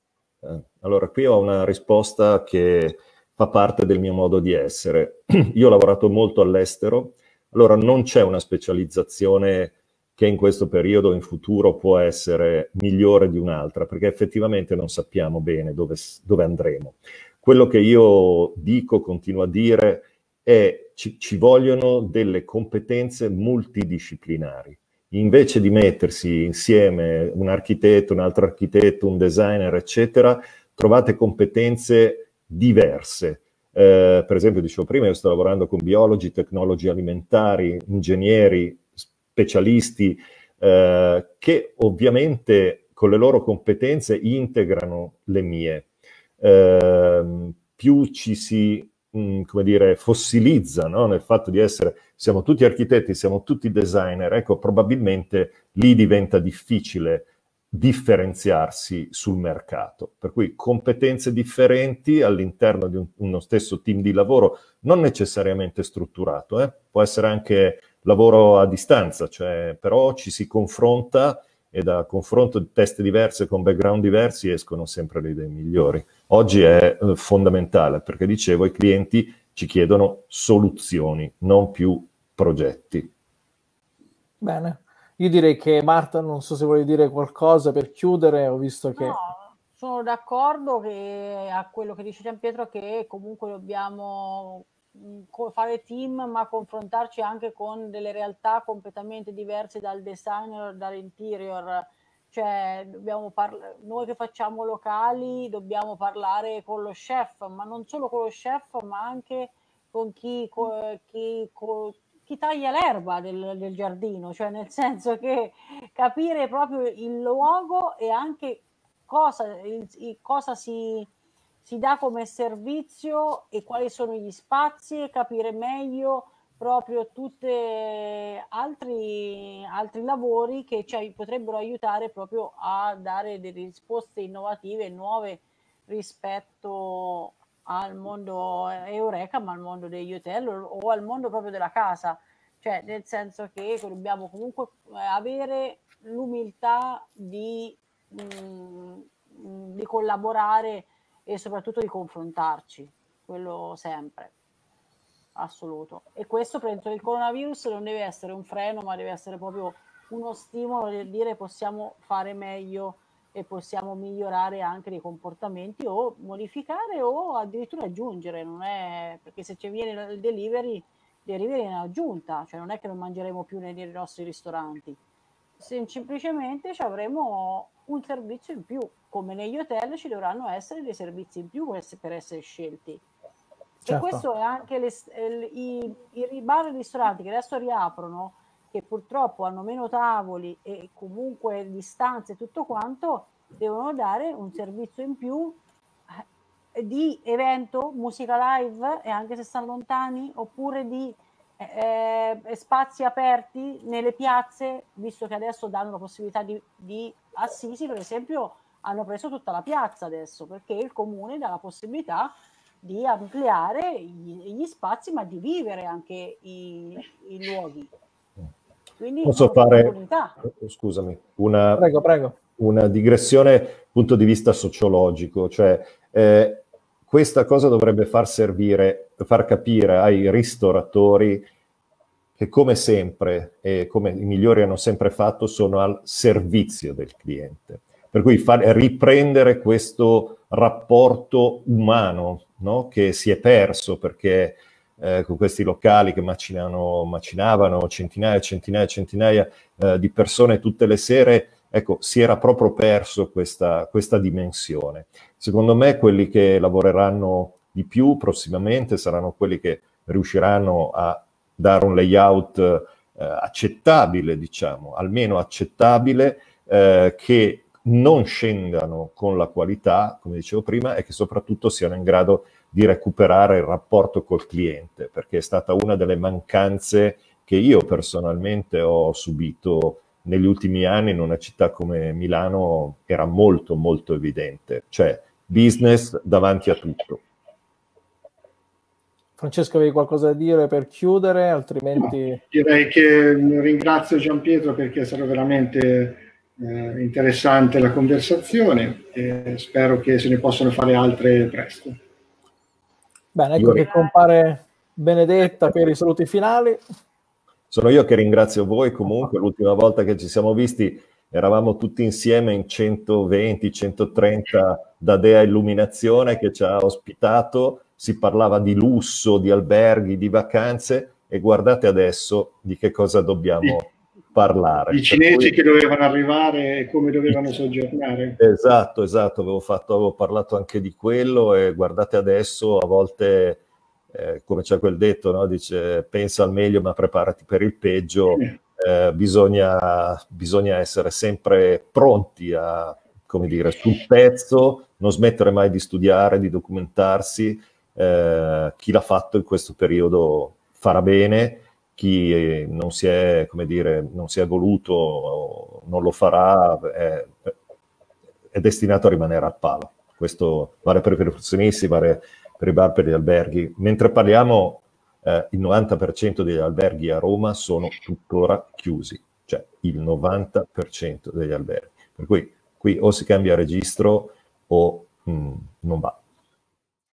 Eh, allora, qui ho una risposta che fa parte del mio modo di essere. Io ho lavorato molto all'estero, allora non c'è una specializzazione che in questo periodo in futuro può essere migliore di un'altra, perché effettivamente non sappiamo bene dove, dove andremo. Quello che io dico, continuo a dire, è ci, ci vogliono delle competenze multidisciplinari invece di mettersi insieme un architetto, un altro architetto, un designer, eccetera, trovate competenze diverse. Eh, per esempio, dicevo prima, io sto lavorando con biologi, tecnologi alimentari, ingegneri, specialisti, eh, che ovviamente con le loro competenze integrano le mie. Eh, più ci si Mm, come dire, fossilizza no? nel fatto di essere, siamo tutti architetti, siamo tutti designer, ecco, probabilmente lì diventa difficile differenziarsi sul mercato. Per cui competenze differenti all'interno di un, uno stesso team di lavoro, non necessariamente strutturato, eh? può essere anche lavoro a distanza, cioè, però ci si confronta e da confronto di teste diverse con background diversi escono sempre le idee migliori. Oggi è eh, fondamentale perché dicevo i clienti ci chiedono soluzioni, non più progetti. Bene, io direi che Marta, non so se vuoi dire qualcosa per chiudere, ho visto che... No, sono d'accordo che, a quello che dice Gian Pietro che comunque dobbiamo Mm, fare team, ma confrontarci anche con delle realtà completamente diverse dal designer, dall'interior. Cioè, parla- noi che facciamo locali dobbiamo parlare con lo chef, ma non solo con lo chef, ma anche con chi, co- chi, co- chi taglia l'erba del, del giardino, cioè nel senso che capire proprio il luogo e anche cosa, il, il, cosa si, si dà come servizio e quali sono gli spazi e capire meglio proprio tutti altri, altri, lavori che ci potrebbero aiutare proprio a dare delle risposte innovative e nuove rispetto al mondo Eureka, ma al mondo degli hotel o al mondo proprio della casa, cioè nel senso che dobbiamo comunque eh, avere l'umiltà di, mh, mm, di collaborare e soprattutto di confrontarci, quello sempre, assoluto. E questo penso che il coronavirus non deve essere un freno, ma deve essere proprio uno stimolo per dire possiamo fare meglio e possiamo migliorare anche dei comportamenti o modificare o addirittura aggiungere, non è perché se ci viene il delivery, delivery è aggiunta, cioè non è che non mangeremo più nei nostri ristoranti, semplicemente ci avremo un servizio in più come negli hotel ci dovranno essere dei servizi in più per essere scelti. Certo. E questo è anche le, i, i bar e ristoranti che adesso riaprono, che purtroppo hanno meno tavoli e comunque distanze e tutto quanto, devono dare un servizio in più eh, di evento, musica live, e anche se stanno lontani, oppure di eh, eh, spazi aperti nelle piazze, visto che adesso danno la possibilità di, di assisi, ah per esempio, hanno preso tutta la piazza adesso perché il comune dà la possibilità di ampliare gli, gli spazi ma di vivere anche i, i luoghi. Quindi Posso fare, scusami, una, prego, prego. una digressione dal punto di vista sociologico, cioè eh, questa cosa dovrebbe far servire, far capire ai ristoratori che come sempre e come i migliori hanno sempre fatto sono al servizio del cliente per cui far, riprendere questo rapporto umano no? che si è perso perché eh, con questi locali che macinavano centinaia e centinaia e centinaia eh, di persone tutte le sere, ecco, si era proprio perso questa, questa dimensione. Secondo me quelli che lavoreranno di più prossimamente saranno quelli che riusciranno a dare un layout eh, accettabile, diciamo, almeno accettabile, eh, che non scendano con la qualità, come dicevo prima, e che soprattutto siano in grado di recuperare il rapporto col cliente, perché è stata una delle mancanze che io personalmente ho subito negli ultimi anni in una città come Milano era molto molto evidente, cioè business davanti a tutto. Francesco, avevi qualcosa da dire per chiudere? Altrimenti... No, direi che ringrazio Gian Pietro perché è veramente eh, interessante la conversazione e spero che se ne possano fare altre presto. Bene, ecco io... che compare Benedetta per i saluti finali. Sono io che ringrazio voi comunque, l'ultima volta che ci siamo visti eravamo tutti insieme in 120-130 da Dea Illuminazione che ci ha ospitato, si parlava di lusso, di alberghi, di vacanze e guardate adesso di che cosa dobbiamo... Sì parlare. I cioè, cinesi cui... che dovevano arrivare e come dovevano soggiornare. Esatto, esatto, avevo, fatto, avevo parlato anche di quello e guardate adesso a volte... Eh, come c'è quel detto, no? dice pensa al meglio ma preparati per il peggio, eh, bisogna, bisogna, essere sempre pronti a, come dire, sul pezzo, non smettere mai di studiare, di documentarsi, eh, chi l'ha fatto in questo periodo farà bene chi non si è, come dire, non si è voluto, non lo farà, è, è destinato a rimanere al palo. Questo vale per i professionisti, vale per i bar, per gli alberghi. Mentre parliamo, eh, il 90% degli alberghi a Roma sono tuttora chiusi, cioè il 90% degli alberghi. Per cui qui o si cambia registro o mh, mm, non va.